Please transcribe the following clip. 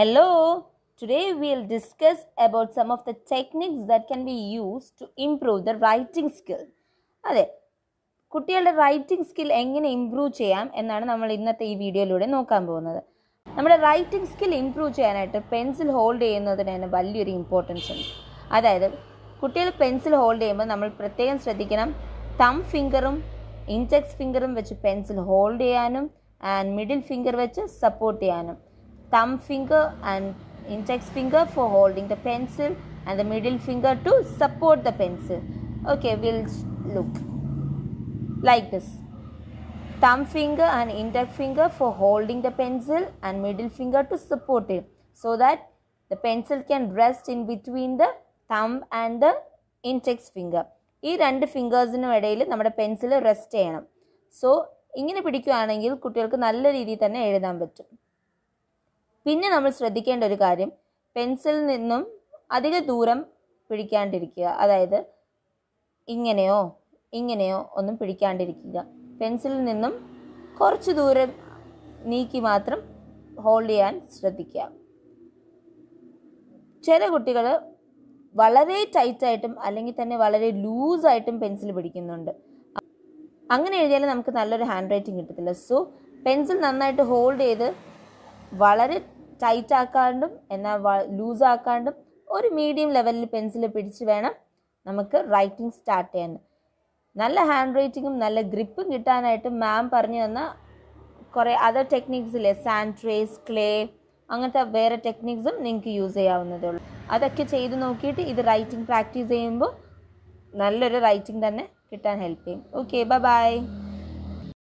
Hello, today we'll discuss about some of the techniques that can be used to improve the writing skill. അതെ കുട്ടികളുടെ writing skill എങ്ങനെ improve ചെയ്യാം എന്നാണ് നമ്മൾ ഇന്നത്തെ ഈ വീഡിയോയിലൂടെ നോക്കാൻ പോകുന്നത് നമ്മുടെ റൈറ്റിംഗ് സ്കിൽ ഇമ്പ്രൂവ് ചെയ്യാനായിട്ട് പെൻസിൽ ഹോൾഡ് ചെയ്യുന്നതിന് തന്നെ വലിയൊരു ഇമ്പോർട്ടൻസ് ഉണ്ട് അതായത് കുട്ടികൾ പെൻസിൽ ഹോൾഡ് ചെയ്യുമ്പോൾ നമ്മൾ പ്രത്യേകം ശ്രദ്ധിക്കണം തം ഫിംഗറും ഇൻഡെക്സ് ഫിംഗറും വെച്ച് പെൻസിൽ ഹോൾഡ് ചെയ്യാനും ആൻഡ് മിഡിൽ ഫിംഗർ വെച്ച് സപ്പോർട്ട് ചെയ്യാനും thumb finger and index finger for holding the pencil and the middle finger to support the pencil. Okay, we'll look like this. Thumb finger and index finger for holding the pencil and middle finger to support it so that the pencil can rest in between the thumb and the index finger ഈ രണ്ട് ഫിംഗേഴ്സിനും ഇടയിൽ നമ്മുടെ pencil rest ചെയ്യണം so ഇങ്ങനെ പിടിക്കുകയാണെങ്കിൽ കുട്ടികൾക്ക് നല്ല രീതിയിൽ തന്നെ എഴുതാൻ പറ്റും പിന്നെ നമ്മൾ ശ്രദ്ധിക്കേണ്ട ഒരു കാര്യം പെൻസിലിൽ നിന്നും അധിക ദൂരം പിടിക്കാണ്ടിരിക്കുക അതായത് ഇങ്ങനെയോ ഇങ്ങനെയോ ഒന്നും പിടിക്കാണ്ടിരിക്കുക പെൻസിലിൽ നിന്നും കുറച്ച് ദൂരം നീക്കി മാത്രം ഹോൾഡ് ചെയ്യാൻ ശ്രദ്ധിക്കുക ചില കുട്ടികൾ വളരെ ടൈറ്റായിട്ടും അല്ലെങ്കിൽ തന്നെ വളരെ ലൂസായിട്ടും പെൻസിൽ പിടിക്കുന്നുണ്ട് അങ്ങനെ എഴുതിയാലും നമുക്ക് നല്ലൊരു ഹാൻഡ് റൈറ്റിംഗ് കിട്ടത്തില്ല സോ പെൻസിൽ നന്നായിട്ട് ഹോൾഡ് ചെയ്ത് വളരെ ടൈറ്റ് ആക്കാണ്ടും എന്നാൽ ലൂസ് ആക്കാണ്ടും ഒരു മീഡിയം ലെവലിൽ പെൻസിൽ പിടിച്ച് വേണം നമുക്ക് റൈറ്റിംഗ് സ്റ്റാർട്ട് ചെയ്യാൻ നല്ല ഹാൻഡ് റൈറ്റിങ്ങും നല്ല ഗ്രിപ്പും കിട്ടാനായിട്ട് മാം പറഞ്ഞു തന്ന കുറേ അതർ ടെക്നിക്സിലെ സാൻഡ് ട്രേസ് ക്ലേ അങ്ങനത്തെ വേറെ ടെക്നിക്സും നിങ്ങൾക്ക് യൂസ് ചെയ്യാവുന്നതേ ഉള്ളൂ അതൊക്കെ ചെയ്ത് നോക്കിയിട്ട് ഇത് റൈറ്റിംഗ് പ്രാക്ടീസ് ചെയ്യുമ്പോൾ നല്ലൊരു റൈറ്റിംഗ് തന്നെ കിട്ടാൻ ഹെൽപ്പ് ചെയ്യും ഓക്കെ ബൈ ബൈ